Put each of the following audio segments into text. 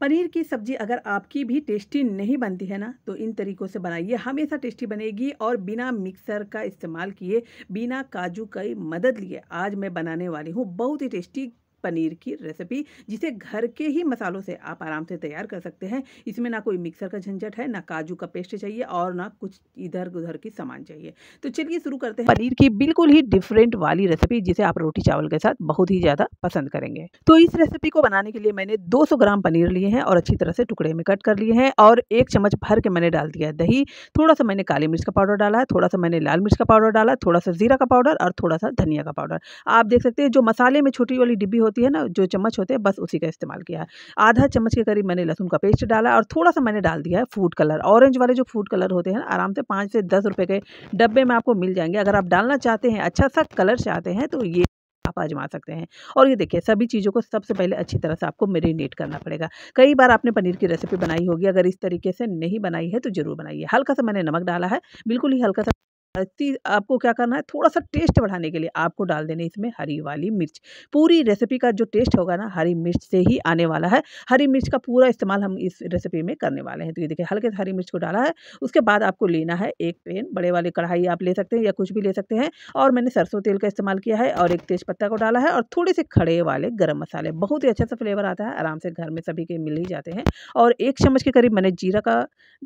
पनीर की सब्जी अगर आपकी भी टेस्टी नहीं बनती है ना तो इन तरीक़ों से बनाइए हमेशा टेस्टी बनेगी और बिना मिक्सर का इस्तेमाल किए बिना काजू की मदद लिए आज मैं बनाने वाली हूँ बहुत ही टेस्टी पनीर की रेसिपी जिसे घर के ही मसालों से आप आराम से तैयार कर सकते हैं इसमें ना कोई मिक्सर का झंझट है ना काजू का पेस्ट चाहिए और ना कुछ इधर उधर की सामान चाहिए तो चलिए शुरू करते हैं पनीर की बिल्कुल ही डिफरेंट वाली रेसिपी जिसे आप रोटी चावल के साथ बहुत ही ज़्यादा पसंद करेंगे तो इस रेसिपी को बनाने के लिए मैंने दो ग्राम पनीर लिए हैं और अच्छी तरह से टुकड़े में कट कर लिए हैं और एक चम्मच भर के मैंने डाल दिया दही थोड़ा सा मैंने काली मिर्च का पाउडर डाला है थोड़ा सा मैंने लाल मिर्च का पाउडर डाला थोड़ा सा जीरा का पाउडर और थोड़ा सा धनिया का पाउडर आप देख सकते हैं जो मसाले में छोटी वाली डिब्बी होती है ना जो चम्मच होते हैं बस उसी का इस्तेमाल किया है आधा चम्मच के करीब मैंने लहसुन का पेस्ट डाला और थोड़ा सा मैंने डाल दिया है फूड कलर ऑरेंज वाले जो फूड कलर होते हैं आराम से पाँच से दस रुपये के डब्बे में आपको मिल जाएंगे अगर आप डालना चाहते हैं अच्छा सा कलर चाहते हैं तो ये आप आजमा सकते हैं और ये देखिए सभी चीज़ों को सबसे पहले अच्छी तरह से आपको मेरीनेट करना पड़ेगा कई बार आपने पनीर की रेसिपी बनाई होगी अगर इस तरीके से नहीं बनाई है तो ज़रूर बनाइए हल्का सा मैंने नमक डाला है बिल्कुल ही हल्का सा आपको क्या करना है थोड़ा सा टेस्ट बढ़ाने के लिए आपको डाल देने इसमें हरी वाली मिर्च पूरी रेसिपी का जो टेस्ट होगा ना हरी मिर्च से ही आने वाला है हरी मिर्च का पूरा इस्तेमाल हम इस रेसिपी में करने वाले हैं तो ये देखिए हल्के से हरी मिर्च को डाला है उसके बाद आपको लेना है एक पेन बड़े वाली कढ़ाई आप ले सकते हैं या कुछ भी ले सकते हैं और मैंने सरसों तेल का इस्तेमाल किया है और एक तेज़पत्ता को डाला है और थोड़े से खड़े वाले गर्म मसाले बहुत ही अच्छा सा फ्लेवर आता है आराम से घर में सभी के मिल ही जाते हैं और एक चम्मच के करीब मैंने जीरा का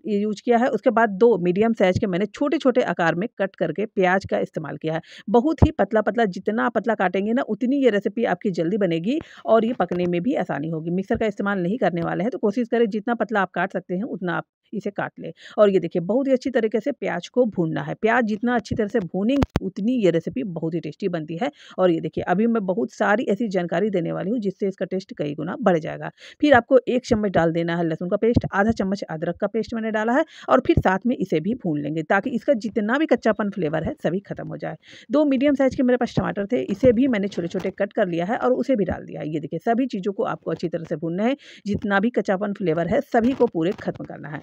यूज किया है उसके बाद दो मीडियम साइज़ के मैंने छोटे छोटे आकार में कट करके प्याज का इस्तेमाल किया है बहुत ही पतला पतला जितना पतला काटेंगे ना उतनी ये रेसिपी आपकी जल्दी बनेगी और ये पकने में भी आसानी होगी मिक्सर का इस्तेमाल नहीं करने वाले हैं तो कोशिश करें जितना पतला आप काट सकते हैं उतना आप इसे काट ले और ये देखिए बहुत ही अच्छी तरीके से प्याज को भूनना है प्याज जितना अच्छी तरह से भूनेंगे उतनी ये रेसिपी बहुत ही टेस्टी बनती है और ये देखिए अभी मैं बहुत सारी ऐसी जानकारी देने वाली हूँ जिससे इसका टेस्ट कई गुना बढ़ जाएगा फिर आपको एक चम्मच डाल देना है लहसुन का पेस्ट आधा चम्मच अदरक का पेस्ट मैंने डाला है और फिर साथ में इसे भी भून लेंगे ताकि इसका जितना भी कच्चापन फ्लेवर है सभी खत्म हो जाए दो मीडियम साइज़ के मेरे पास टमाटर थे इसे भी मैंने छोटे छोटे कट कर लिया है और उसे भी डाल दिया है ये देखिए सभी चीज़ों को आपको अच्छी तरह से भूनना है जितना भी कच्चापन फ्लेवर है सभी को पूरे खत्म करना है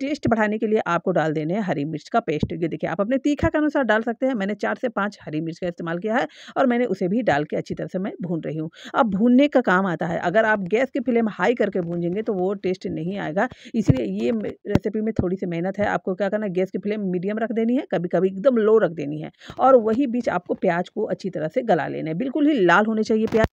टेस्ट बढ़ाने के लिए आपको डाल देने हैं हरी मिर्च का पेस्ट ये देखिए आप अपने तीखा के अनुसार डाल सकते हैं मैंने चार से पाँच हरी मिर्च का इस्तेमाल किया है और मैंने उसे भी डाल के अच्छी तरह से मैं भून रही हूँ अब भूनने का काम आता है अगर आप गैस की फ्लेम हाई करके भूनेंगे तो वो टेस्ट नहीं आएगा इसलिए ये रेसिपी में थोड़ी सी मेहनत है आपको क्या करना गैस की फ्लेम मीडियम रख देनी है कभी कभी एकदम लो रख देनी है और वही बीच आपको प्याज को अच्छी तरह से गला लेना है बिल्कुल ही लाल होने चाहिए प्याज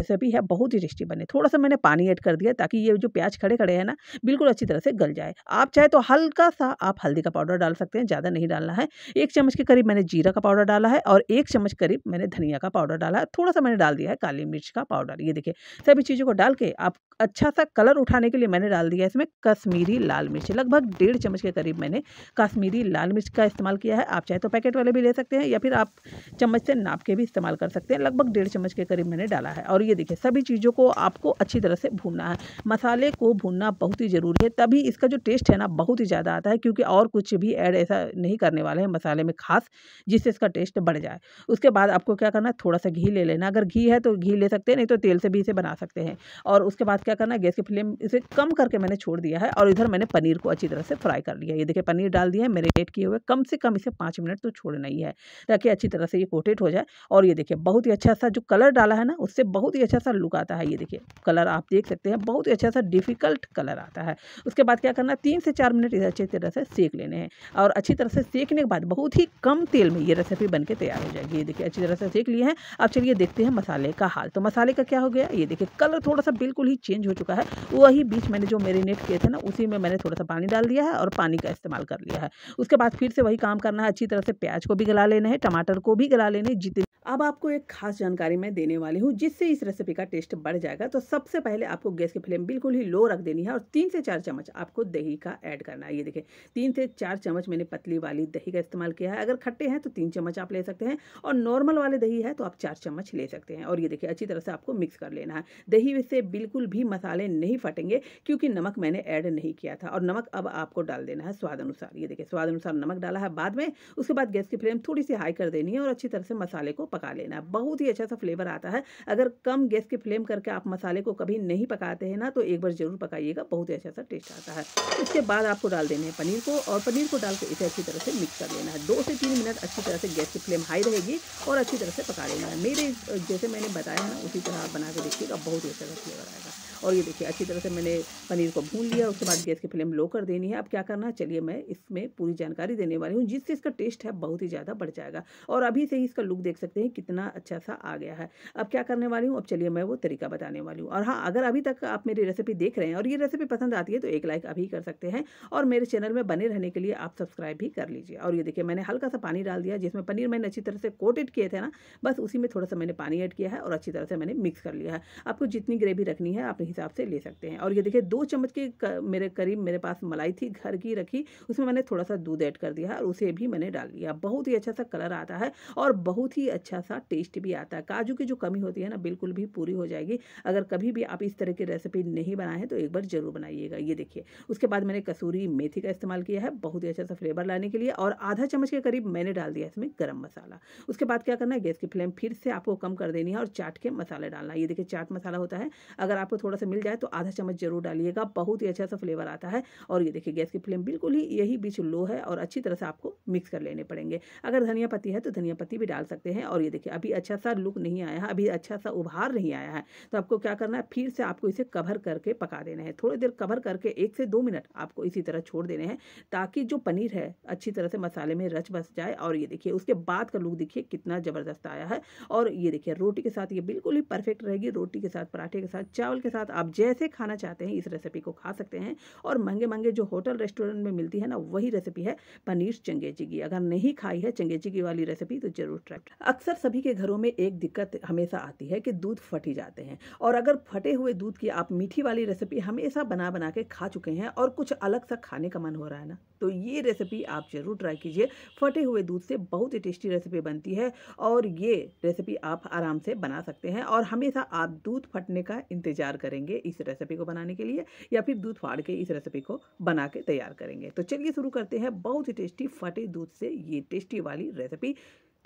जैसे अभी है बहुत ही टेस्टी बने थोड़ा सा मैंने पानी ऐड कर दिया ताकि ये जो प्याज खड़े खड़े हैं ना बिल्कुल अच्छी तरह से गल जाए आप चाहे तो हल्का सा आप हल्दी का पाउडर डाल सकते हैं ज़्यादा नहीं डालना है एक चम्मच के करीब मैंने जीरा का पाउडर डाला है और एक चम्मच करीब मैंने धनिया का पाउडर डाला है थोड़ा सा मैंने डाल दिया है काली मिर्च का पाउडर ये देखिए सभी चीज़ों को डाल के आप अच्छा सा कलर उठाने के लिए मैंने डाल दिया है इसमें कश्मीरी लाल मिर्च लगभग डेढ़ चम्मच के करीब मैंने कश्मीरी लाल मिर्च का इस्तेमाल किया है आप चाहे तो पैकेट वाले भी ले सकते हैं या फिर आप चम्मच से नाप के भी इस्तेमाल कर सकते हैं लगभग डेढ़ चम्मच के करीब मैंने डाला है और ये देखिए सभी चीज़ों को आपको अच्छी तरह से भूनना है मसाले को भूनना बहुत ही ज़रूरी है तभी इसका जो टेस्ट है ना बहुत ही ज़्यादा आता है क्योंकि और कुछ भी ऐड ऐसा नहीं करने वाले हैं मसाले में खास जिससे इसका टेस्ट बढ़ जाए उसके बाद आपको क्या करना है थोड़ा सा घी ले लेना अगर घी है तो घी ले सकते हैं नहीं तो तेल से भी इसे बना सकते हैं और उसके बाद क्या करना है गैस की फ्लेम इसे कम करके मैंने छोड़ दिया है और इधर मैंने पनीर को अच्छी तरह से फ्राई कर लिया ये देखिए पनीर डाल दिया है मेरीनेट किए हुए कम से कम इसे पाँच मिनट तो छोड़ना ही है ताकि अच्छी तरह से ये कोटेड हो जाए और ये देखिए बहुत ही अच्छा सा जो कलर डाला है ना उससे बहुत ही अच्छा सा लुक आता है ये देखिए कलर आप देख सकते हैं बहुत ही अच्छा सा डिफिकल्ट कलर आता है उसके बाद क्या करना तीन से चार मिनट इसे अच्छी तरह से सेक लेने हैं और अच्छी तरह से सेकने के बाद बहुत ही कम तेल में ये रेसिपी बन तैयार हो जाएगी ये देखिए अच्छी तरह से सेक लिए हैं अब चलिए देखते हैं मसाले का हाल तो मसाले का क्या हो गया ये देखिए कलर थोड़ा सा बिल्कुल ही चेंज हो चुका है वही बीच मैंने जो मेरीनेट किए थे ना उसी में मैंने थोड़ा सा पानी डाल दिया है और पानी का इस्तेमाल कर लिया है उसके बाद फिर से वही काम करना है अच्छी तरह से प्याज को भी गला लेना है टमाटर को भी गला लेने जितने अब आपको एक खास जानकारी मैं देने वाली हूँ जिससे इस रेसिपी का टेस्ट बढ़ जाएगा तो सबसे पहले आपको गैस की फ्लेम बिल्कुल ही लो रख देनी है और तीन से चार चम्मच आपको दही का ऐड करना है ये देखिए तीन से चार चम्मच मैंने पतली वाली दही का इस्तेमाल किया है अगर खट्टे हैं तो तीन चम्मच आप ले सकते हैं और नॉर्मल वाले दही है तो आप चार चम्मच ले सकते हैं और ये देखिए अच्छी तरह से आपको मिक्स कर लेना है दही से बिल्कुल भी मसाले नहीं फटेंगे क्योंकि नमक मैंने ऐड नहीं किया था और नमक अब आपको डाल देना है स्वाद अनुसार ये देखिए स्वाद अनुसार नमक डाला है बाद में उसके बाद गैस की फ्लेम थोड़ी सी हाई कर देनी है और अच्छी तरह से मसाले को पका लेना है बहुत ही अच्छा सा फ्लेवर आता है अगर कम गैस की फ्लेम करके आप मसाले को कभी नहीं पकाते हैं ना तो एक बार ज़रूर पकाइएगा बहुत ही अच्छा सा टेस्ट आता है उसके बाद आपको डाल देने हैं पनीर को और पनीर को डाल के इसे अच्छी तरह से मिक्स कर लेना है दो से तीन मिनट अच्छी तरह से गैस की फ्लेम हाई रहेगी और अच्छी तरह से पका लेना है मेरे जैसे मैंने बताया ना उसी तरह आप बना के देखिएगा बहुत ही अच्छा सा फ्लेवर आएगा और ये देखिए अच्छी तरह से मैंने पनीर को भून लिया उसके बाद गैस की फ्लेम लो कर देनी है अब क्या करना है चलिए मैं इसमें पूरी जानकारी देने वाली हूँ जिससे इसका टेस्ट है बहुत ही ज़्यादा बढ़ जाएगा और अभी से ही इसका लुक देख सकते हैं देखें कितना अच्छा सा आ गया है अब क्या करने वाली हूँ अब चलिए मैं वो तरीका बताने वाली हूँ और हाँ अगर अभी तक आप मेरी रेसिपी देख रहे हैं और ये रेसिपी पसंद आती है तो एक लाइक अभी कर सकते हैं और मेरे चैनल में बने रहने के लिए आप सब्सक्राइब भी कर लीजिए और ये देखिए मैंने हल्का सा पानी डाल दिया जिसमें पनीर मैंने अच्छी तरह से कोटेड किए थे ना बस उसी में थोड़ा सा मैंने पानी ऐड किया है और अच्छी तरह से मैंने मिक्स कर लिया है आपको जितनी ग्रेवी रखनी है आप हिसाब से ले सकते हैं और ये देखिए दो चम्मच के मेरे करीब मेरे पास मलाई थी घर की रखी उसमें मैंने थोड़ा सा दूध ऐड कर दिया और उसे भी मैंने डाल दिया बहुत ही अच्छा सा कलर आता है और बहुत ही अच्छा अच्छा सा टेस्ट भी आता है काजू की जो कमी होती है ना बिल्कुल भी पूरी हो जाएगी अगर कभी भी आप इस तरह की रेसिपी नहीं बनाए हैं तो एक बार ज़रूर बनाइएगा ये देखिए उसके बाद मैंने कसूरी मेथी का इस्तेमाल किया है बहुत ही अच्छा सा फ्लेवर लाने के लिए और आधा चम्मच के करीब मैंने डाल दिया इसमें गर्म मसाला उसके बाद क्या करना है गैस की फ्लेम फिर से आपको कम कर देनी है और चाट के मसाले डालना ये देखिए चाट मसाला होता है अगर आपको थोड़ा सा मिल जाए तो आधा चम्मच जरूर डालिएगा बहुत ही अच्छा सा फ्लेवर आता है और ये देखिए गैस की फ्लेम बिल्कुल ही यही बीच लो है और अच्छी तरह से आपको मिक्स कर लेने पड़ेंगे अगर धनिया पत्ती है तो धनिया पत्ती भी डाल सकते हैं और ये देखिए अभी अच्छा सा लुक नहीं आया है अभी अच्छा सा उभार नहीं आया है तो आपको क्या करना है फिर से आपको इसे कवर करके पका देना है थोड़ी देर कवर करके एक से दो मिनट आपको इसी तरह छोड़ देने हैं ताकि जो पनीर है अच्छी तरह से मसाले में रच बस जाए और ये देखिए उसके बाद का लुक देखिए कितना ज़बरदस्त आया है और ये देखिए रोटी के साथ ये बिल्कुल ही परफेक्ट रहेगी रोटी के साथ पराठे के साथ चावल के साथ आप जैसे खाना चाहते हैं इस रेसिपी को खा सकते हैं और महंगे महंगे जो होटल रेस्टोरेंट में मिलती है ना वही रेसिपी है पनीर चंगेजी की अगर नहीं खाई है चंगेजी की वाली रेसिपी तो जरूर ट्राई अक्सर अक्सर सभी के घरों में एक दिक्कत हमेशा आती है कि दूध फट ही जाते हैं और अगर फटे हुए दूध की आप मीठी वाली रेसिपी हमेशा बना बना के खा चुके हैं और कुछ अलग सा खाने का मन हो रहा है ना तो ये रेसिपी आप ज़रूर ट्राई कीजिए फटे हुए दूध से बहुत ही टेस्टी रेसिपी बनती है और ये रेसिपी आप आराम से बना सकते हैं और हमेशा आप दूध फटने का इंतज़ार करेंगे इस रेसिपी को बनाने के लिए या फिर दूध फाड़ के इस रेसिपी को बना के तैयार करेंगे तो चलिए शुरू करते हैं बहुत ही टेस्टी फटे दूध से ये टेस्टी वाली रेसिपी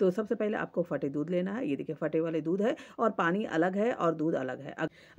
तो सबसे पहले आपको फटे दूध लेना है ये देखिए फटे वाले दूध है और पानी अलग है और दूध अलग है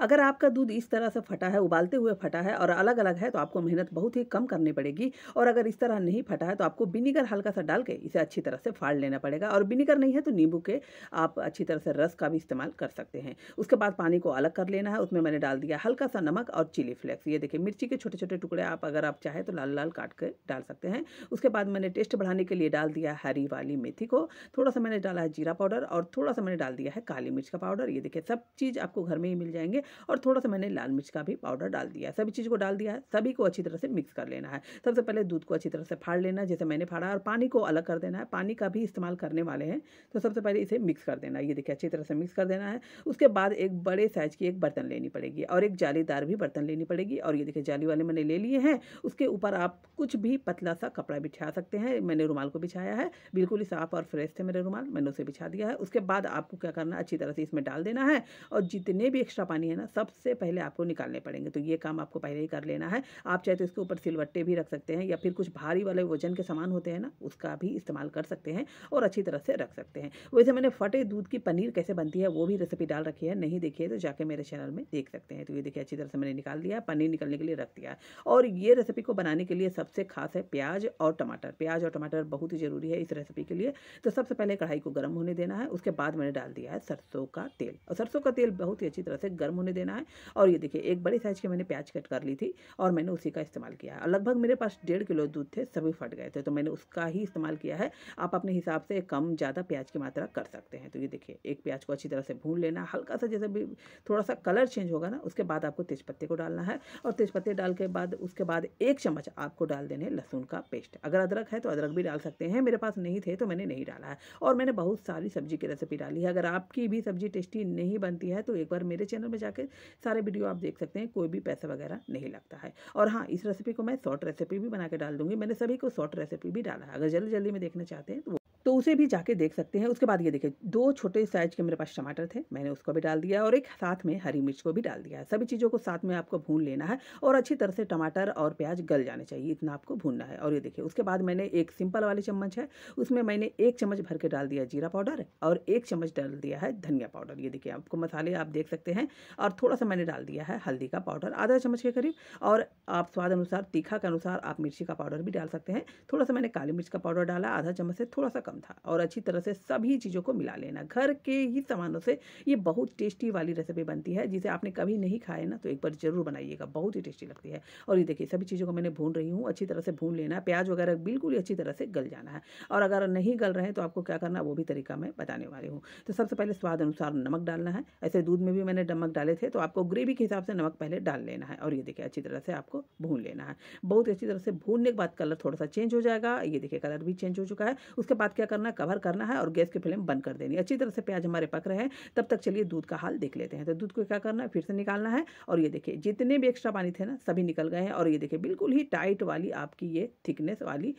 अगर आपका दूध इस तरह से फटा है उबालते हुए फटा है और अलग अलग है तो आपको मेहनत बहुत ही कम करनी पड़ेगी और अगर इस तरह नहीं फटा है तो आपको विनीगर हल्का सा डाल के इसे अच्छी तरह से फाड़ लेना पड़ेगा और विनीगर नहीं है तो नींबू के आप अच्छी तरह से रस का भी इस्तेमाल कर सकते हैं उसके बाद पानी को अलग कर लेना है उसमें मैंने डाल दिया हल्का सा नमक और चिली फ्लेक्स ये देखिए मिर्ची के छोटे छोटे टुकड़े आप अगर आप चाहे तो लाल लाल काट के डाल सकते हैं उसके बाद मैंने टेस्ट बढ़ाने के लिए डाल दिया हरी वाली मेथी को थोड़ा सा मैंने डाला है जीरा पाउडर और थोड़ा सा मैंने डाल दिया है काली मिर्च का पाउडर ये देखिए सब चीज़ आपको घर में ही मिल जाएंगे और थोड़ा सा मैंने लाल मिर्च का भी पाउडर डाल दिया है सभी चीज़ को डाल दिया है सभी को अच्छी तरह से मिक्स कर लेना है सबसे पहले दूध को अच्छी तरह से फाड़ लेना जैसे मैंने फाड़ा और पानी को अलग कर देना है पानी का भी इस्तेमाल करने वाले हैं तो सबसे पहले इसे मिक्स कर देना है ये देखिए अच्छी तरह से मिक्स कर देना है उसके बाद एक बड़े साइज की एक बर्तन लेनी पड़ेगी और एक जालीदार भी बर्तन लेनी पड़ेगी और ये देखिए जाली वाले मैंने ले लिए हैं उसके ऊपर आप कुछ भी पतला सा कपड़ा बिछा सकते हैं मैंने रुमाल को बिछाया है बिल्कुल ही साफ और फ्रेश थे मेरे रुमाल मैंने उसे बिछा दिया है उसके बाद आपको क्या करना अच्छी तरह से इसमें डाल देना है और जितने भी एक्स्ट्रा पानी है ना सबसे पहले आपको निकालने पड़ेंगे तो ये काम आपको पहले ही कर लेना है आप चाहे तो इसके ऊपर सिलवट्टे भी रख सकते हैं या फिर कुछ भारी वाले वजन के सामान होते हैं ना उसका भी इस्तेमाल कर सकते हैं और अच्छी तरह से रख सकते हैं वैसे मैंने फटे दूध की पनीर कैसे बनती है वो भी रेसिपी डाल रखी है नहीं देखिए तो जाके मेरे चैनल में देख सकते हैं तो ये देखिए अच्छी तरह से मैंने निकाल दिया पनीर निकलने के लिए रख दिया और ये रेसिपी को बनाने के लिए सबसे खास है प्याज और टमाटर प्याज और टमाटर बहुत ही ज़रूरी है इस रेसिपी के लिए तो सबसे पहले कढ़ाई को गर्म होने देना है उसके बाद मैंने डाल दिया है सरसों का तेल और सरसों का तेल बहुत ही अच्छी तरह से गर्म होने देना है और ये देखिए एक बड़े साइज के मैंने प्याज कट कर ली थी और मैंने उसी का इस्तेमाल किया है और लगभग मेरे पास डेढ़ किलो दूध थे सभी फट गए थे तो मैंने उसका ही इस्तेमाल किया है आप अपने हिसाब से कम ज़्यादा प्याज की मात्रा कर सकते हैं तो ये देखिए एक प्याज को अच्छी तरह से भून लेना हल्का सा जैसे भी थोड़ा सा कलर चेंज होगा ना उसके बाद आपको तेज़पत्ते को डालना है और तेज़पत्ते डाल के बाद उसके बाद एक चम्मच आपको डाल देने लहसुन का पेस्ट अगर अदरक है तो अदरक भी डाल सकते हैं मेरे पास नहीं थे तो मैंने नहीं डाला है और मैंने बहुत सारी सब्जी की रेसिपी डाली है अगर आपकी भी सब्जी टेस्टी नहीं बनती है तो एक बार मेरे चैनल में जाकर सारे वीडियो आप देख सकते हैं कोई भी पैसा वगैरह नहीं लगता है और हाँ इस रेसिपी को मैं शॉर्ट रेसिपी भी बना के डाल दूँगी मैंने सभी को शॉर्ट रेसिपी भी डाला है अगर जल्दी जल्दी में देखना चाहते हैं तो तो उसे भी जाके देख सकते हैं उसके बाद ये देखिए दो छोटे साइज के मेरे पास टमाटर थे मैंने उसको भी डाल दिया और एक साथ में हरी मिर्च को भी डाल दिया है सभी चीज़ों को साथ में आपको भून लेना है और अच्छी तरह से टमाटर और प्याज गल जाने चाहिए इतना आपको भूनना है और ये देखिए उसके बाद मैंने एक सिंपल वाली चम्मच है उसमें मैंने एक चम्मच भर के डाल दिया जीरा पाउडर और एक चम्मच डाल दिया है धनिया पाउडर ये देखिए आपको मसाले आप देख सकते हैं और थोड़ा सा मैंने डाल दिया है हल्दी का पाउडर आधा चम्मच के करीब और आप स्वाद अनुसार तीखा के अनुसार आप मिर्ची का पाउडर भी डाल सकते हैं थोड़ा सा मैंने काली मिर्च का पाउडर डाला आधा चम्मच से थोड़ा सा कम था और अच्छी तरह से सभी चीज़ों को मिला लेना घर के ही सामानों से ये बहुत टेस्टी वाली रेसिपी बनती है जिसे आपने कभी नहीं खाए ना तो एक बार ज़रूर बनाइएगा बहुत ही टेस्टी लगती है और ये देखिए सभी चीज़ों को मैंने भून रही हूँ अच्छी तरह से भून लेना प्याज वगैरह बिल्कुल ही अच्छी तरह से गल जाना है और अगर नहीं गल रहे हैं तो आपको क्या करना वो भी तरीका मैं बताने वाली हूँ तो सबसे पहले स्वाद अनुसार नमक डालना है ऐसे दूध में भी मैंने नमक डाले थे तो आपको ग्रेवी के हिसाब से नमक पहले डाल लेना है और ये देखिए अच्छी तरह से आपको भून लेना है बहुत अच्छी तरह से भूनने के बाद कलर थोड़ा सा चेंज हो जाएगा ये देखिए कलर भी चेंज हो चुका है उसके बाद क्या करना कवर करना है और गैस की फ्लेम बंद कर देनी अच्छी तरह से प्याज हमारे पक रहे हैं तब तक चलिए दूध का हाल देख लेते हैं तो दूध को क्या करना है फिर से निकालना है और ये देखिए जितने भी एक्स्ट्रा पानी थे ना सभी निकल गए हैं और ये देखिए बिल्कुल ही टाइट वाली आपकी ये थिकनेस वाली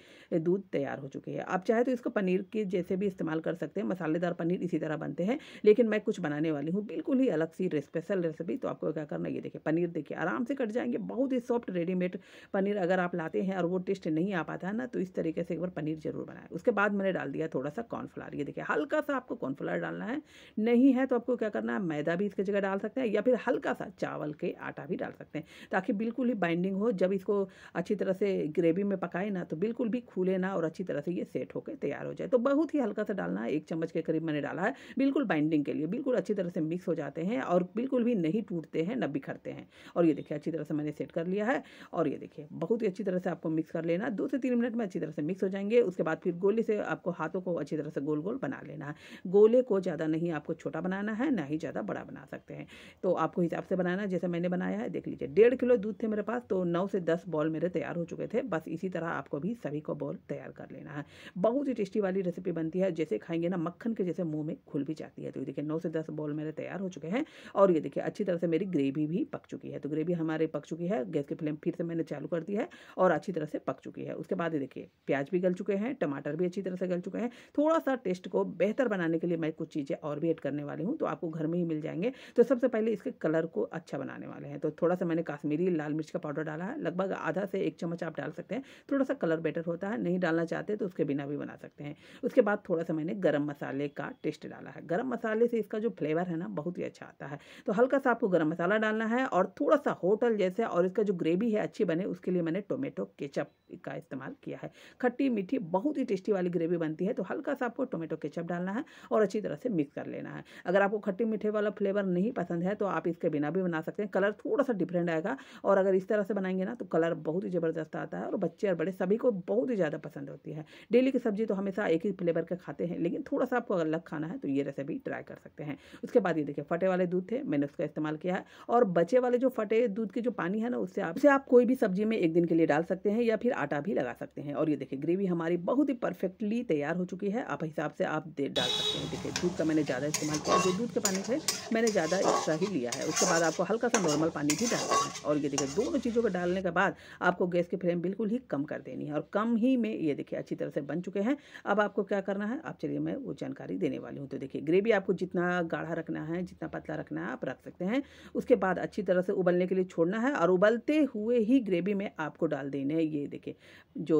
दूध तैयार हो चुकी है आप चाहे तो इसको पनीर के जैसे भी इस्तेमाल कर सकते हैं मसालेदार पनीर इसी तरह बनते हैं लेकिन मैं कुछ बनाने वाली हूँ बिल्कुल ही अलग सी स्पेशल रेसिपी तो आपको क्या करना ये देखिए पनीर देखिए आराम से कट जाएंगे बहुत ही सॉफ्ट रेडीमेड पनीर अगर आप लाते हैं और वो टेस्ट नहीं आ पाता है ना तो इस तरीके से एक बार पनीर जरूर बनाए उसके बाद मैंने डाल दिया थोड़ा सा कॉर्नफ्लावर ये देखिए हल्का सा आपको कॉर्नफ्लावर डालना है नहीं है तो आपको क्या करना है मैदा भी इसकी जगह डाल सकते हैं या फिर हल्का सा चावल के आटा भी डाल सकते हैं ताकि बिल्कुल ही बाइंडिंग हो जब इसको अच्छी तरह से ग्रेवी में पकाए ना तो बिल्कुल भी खुले ना और अच्छी तरह से ये सेट होकर तैयार हो जाए तो बहुत ही हल्का सा डालना है एक चम्मच के करीब मैंने डाला है बिल्कुल बाइंडिंग के लिए बिल्कुल अच्छी तरह से मिक्स हो जाते हैं और बिल्कुल भी नहीं टूटते हैं न बिखरते हैं और ये देखिए अच्छी तरह से मैंने सेट कर लिया है और ये देखिए बहुत ही अच्छी तरह से आपको मिक्स कर लेना दो से तीन मिनट में अच्छी तरह से मिक्स हो जाएंगे उसके बाद फिर गोली से आपको हाथों को अच्छी तरह से गोल गोल बना लेना है गोले को ज़्यादा नहीं आपको छोटा बनाना है ना ही ज़्यादा बड़ा बना सकते हैं तो आपको हिसाब से बनाना है जैसे मैंने बनाया है देख लीजिए डेढ़ किलो दूध थे मेरे पास तो नौ से दस बॉल मेरे तैयार हो चुके थे बस इसी तरह आपको भी सभी को बॉल तैयार कर लेना है बहुत ही टेस्टी वाली रेसिपी बनती है जैसे खाएंगे ना मक्खन के जैसे मुँह में खुल भी जाती है तो ये देखिए नौ से दस बॉल मेरे तैयार हो चुके हैं और ये देखिए अच्छी तरह से मेरी ग्रेवी भी पक चुकी है तो ग्रेवी हमारे पक चुकी है गैस की फ्लेम फिर से मैंने चालू कर दी है और अच्छी तरह से पक चुकी है उसके बाद ये देखिए प्याज भी गल चुके हैं टमाटर भी अच्छी तरह से गल चुके चुका है थोड़ा सा टेस्ट को बेहतर बनाने के लिए मैं कुछ चीज़ें और भी ऐड करने वाली हूँ तो आपको घर में ही मिल जाएंगे तो सबसे पहले इसके कलर को अच्छा बनाने वाले हैं तो थोड़ा सा मैंने काश्मीरी लाल मिर्च का पाउडर डाला है लगभग आधा से एक चम्मच आप डाल सकते हैं थोड़ा सा कलर बेटर होता है नहीं डालना चाहते तो उसके बिना भी बना सकते हैं उसके बाद थोड़ा सा मैंने गर्म मसाले का टेस्ट डाला है गर्म मसाले से इसका जो फ्लेवर है ना बहुत ही अच्छा आता है तो हल्का सा आपको गर्म मसाला डालना है और थोड़ा सा होटल जैसे और इसका जो ग्रेवी है अच्छी बने उसके लिए मैंने टोमेटो केचप का इस्तेमाल किया है खट्टी मीठी बहुत ही टेस्टी वाली ग्रेवी बनती आती है तो हल्का सा आपको टोमेटो केचप डालना है और अच्छी तरह से मिक्स कर लेना है अगर आपको खट्टी मीठे वाला फ्लेवर नहीं पसंद है तो आप इसके बिना भी बना सकते हैं कलर थोड़ा सा डिफरेंट आएगा और अगर इस तरह से बनाएंगे ना तो कलर बहुत ही ज़बरदस्त आता है और बच्चे और बड़े सभी को बहुत ही ज़्यादा पसंद होती है डेली की सब्जी तो हमेशा एक ही फ्लेवर के खाते हैं लेकिन थोड़ा सा आपको अलग खाना है तो ये रेसिपी ट्राई कर सकते हैं उसके बाद ये देखिए फटे वाले दूध थे मैंने उसका इस्तेमाल किया है और बचे वाले जो फटे दूध के जो पानी है ना उससे आप उसे आप कोई भी सब्जी में एक दिन के लिए डाल सकते हैं या फिर आटा भी लगा सकते हैं और ये देखिए ग्रेवी हमारी बहुत ही परफेक्टली तैयार तैयार हो चुकी है आप हिसाब से आप दे डाल सकते हैं देखिए दूध का मैंने ज़्यादा इस्तेमाल किया जो दूध के पानी से मैंने ज़्यादा एक्स्ट्रा ही लिया है उसके बाद आपको हल्का सा नॉर्मल पानी भी डालना है और ये देखिए दोनों चीज़ों को डालने के बाद आपको गैस की फ्लेम बिल्कुल ही कम कर देनी है और कम ही में ये देखिए अच्छी तरह से बन चुके हैं अब आपको क्या करना है आप चलिए मैं वो जानकारी देने वाली हूँ तो देखिए ग्रेवी आपको जितना गाढ़ा रखना है जितना पतला रखना है आप रख सकते हैं उसके बाद अच्छी तरह से उबलने के लिए छोड़ना है और उबलते हुए ही ग्रेवी में आपको डाल देने ये देखिए जो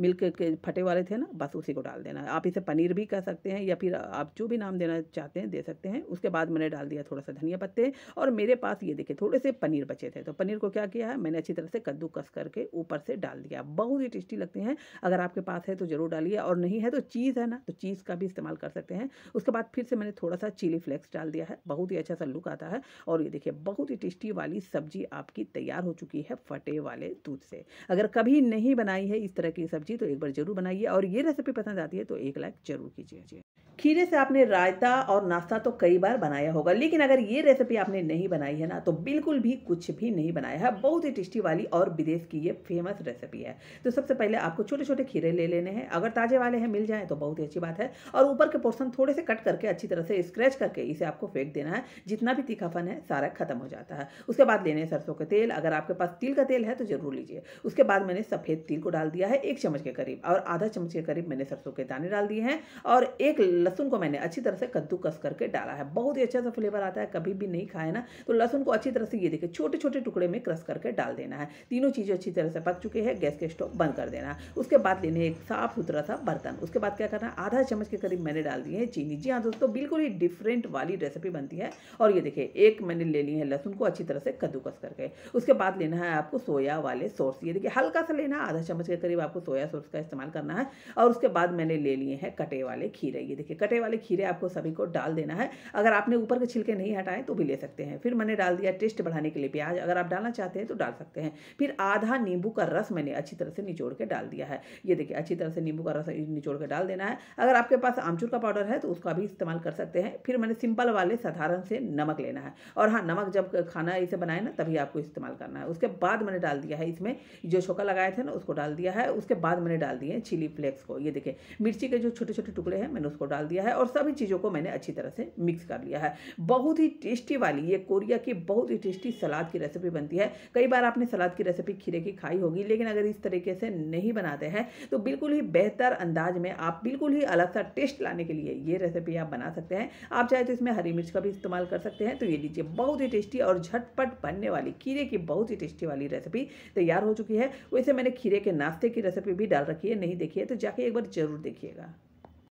मिल्क के फटे वाले थे ना बस उसी को डाल डाल देना है आप इसे पनीर भी कह सकते हैं या फिर आप जो भी नाम देना चाहते हैं दे सकते हैं उसके बाद मैंने डाल दिया थोड़ा सा धनिया पत्ते और मेरे पास ये देखिए थोड़े से पनीर बचे थे तो पनीर को क्या किया है मैंने अच्छी तरह से कद्दूकस करके ऊपर से डाल दिया बहुत ही टेस्टी लगते हैं अगर आपके पास है तो ज़रूर डालिए और नहीं है तो चीज़ है ना तो चीज़ का भी इस्तेमाल कर सकते हैं उसके बाद फिर से मैंने थोड़ा सा चिली फ्लेक्स डाल दिया है बहुत ही अच्छा सा लुक आता है और ये देखिए बहुत ही टेस्टी वाली सब्जी आपकी तैयार हो चुकी है फटे वाले दूध से अगर कभी नहीं बनाई है इस तरह की सब्जी तो एक बार ज़रूर बनाइए और ये रेसिपी पसंद आती चाहती है तो एक लाइक जरूर कीजिए खीरे से आपने रायता और नाश्ता तो कई बार बनाया होगा लेकिन अगर ये रेसिपी आपने नहीं बनाई है ना तो बिल्कुल भी कुछ भी नहीं बनाया है बहुत ही टेस्टी वाली और विदेश की ये फेमस रेसिपी है तो सबसे पहले आपको छोटे छोटे खीरे ले लेने हैं अगर ताजे वाले हैं मिल जाए तो बहुत ही अच्छी बात है और ऊपर के पोर्सन थोड़े से कट करके अच्छी तरह से स्क्रैच करके इसे आपको फेंक देना है जितना भी तीखापन है सारा खत्म हो जाता है उसके बाद लेने सरसों का तेल अगर आपके पास तिल का तेल है तो जरूर लीजिए उसके बाद मैंने सफ़ेद तिल को डाल दिया है एक चम्मच के करीब और आधा चम्मच के करीब मैंने सरसों के दाने डाल दिए हैं और एक लहसुन को मैंने अच्छी तरह से कद्दूकस करके डाला है बहुत ही अच्छा सा फ्लेवर आता है कभी भी नहीं खाए ना तो लहसुन को अच्छी तरह से ये देखिए छोटे छोटे टुकड़े में क्रस करके डाल देना है तीनों चीज़ें अच्छी तरह से पक चुके हैं गैस के स्टोव बंद कर देना है उसके बाद लेने एक साफ सुथरा सा बर्तन उसके बाद क्या करना आधा चम्मच के करीब मैंने डाल दी है चीनी जी हाँ दोस्तों बिल्कुल ही डिफरेंट वाली रेसिपी बनती है और ये देखिए एक मैंने ले ली है लहसुन को अच्छी तरह से कद्दूकस करके उसके बाद लेना है आपको सोया वाले सोर्स ये देखिए हल्का सा लेना आधा चम्मच के करीब आपको सोया सोर्स का इस्तेमाल करना है और उसके बाद मैंने मैंने ले लिए हैं कटे वाले खीरे ये देखिए कटे वाले खीरे आपको सभी को डाल देना है अगर आपने ऊपर के छिलके नहीं हटाए तो भी ले सकते हैं फिर मैंने डाल दिया टेस्ट बढ़ाने के लिए प्याज अगर आप डालना चाहते हैं तो डाल सकते हैं फिर आधा नींबू का रस मैंने अच्छी तरह से निचोड़ के डाल दिया है ये देखिए अच्छी तरह से नींबू का रस निचोड़ के डाल देना है अगर आपके पास आमचूर का पाउडर है तो उसका भी इस्तेमाल कर सकते हैं फिर मैंने सिंपल वाले साधारण से नमक लेना है और हाँ नमक जब खाना इसे बनाए ना तभी आपको इस्तेमाल करना है उसके बाद मैंने डाल दिया है इसमें जो छोका लगाए थे ना उसको डाल दिया है उसके बाद मैंने डाल दिए चिली फ्लेक्स को ये देखिए मिर्ची के जो छोटे छोटे टुकड़े हैं मैंने उसको डाल दिया है और सभी चीज़ों को मैंने अच्छी तरह से मिक्स कर लिया है बहुत ही टेस्टी वाली ये कोरिया की बहुत ही टेस्टी सलाद की रेसिपी बनती है कई बार आपने सलाद की रेसिपी खीरे की खाई होगी लेकिन अगर इस तरीके से नहीं बनाते हैं तो बिल्कुल ही बेहतर अंदाज में आप बिल्कुल ही अलग सा टेस्ट लाने के लिए ये रेसिपी आप बना सकते हैं आप चाहे तो इसमें हरी मिर्च का भी इस्तेमाल कर सकते हैं तो ये लीजिए बहुत ही टेस्टी और झटपट बनने वाली खीरे की बहुत ही टेस्टी वाली रेसिपी तैयार हो चुकी है वैसे मैंने खीरे के नाश्ते की रेसिपी भी डाल रखी है नहीं देखी है तो जाके एक बार जरूर देखिएगा